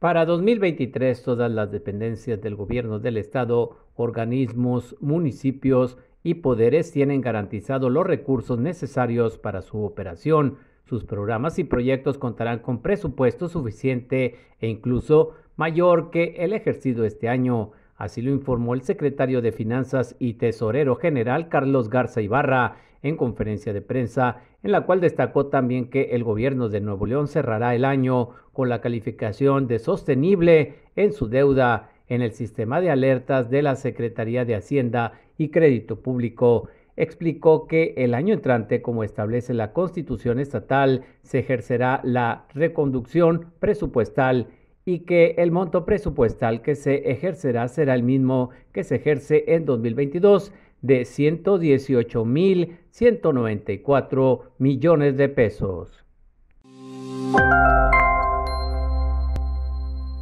Para 2023, todas las dependencias del gobierno del estado, organismos, municipios y poderes tienen garantizado los recursos necesarios para su operación. Sus programas y proyectos contarán con presupuesto suficiente e incluso mayor que el ejercido este año. Así lo informó el secretario de Finanzas y Tesorero General Carlos Garza Ibarra en conferencia de prensa, en la cual destacó también que el gobierno de Nuevo León cerrará el año con la calificación de sostenible en su deuda en el sistema de alertas de la Secretaría de Hacienda y Crédito Público. Explicó que el año entrante, como establece la Constitución estatal, se ejercerá la reconducción presupuestal y que el monto presupuestal que se ejercerá será el mismo que se ejerce en 2022 de 118.194 millones de pesos.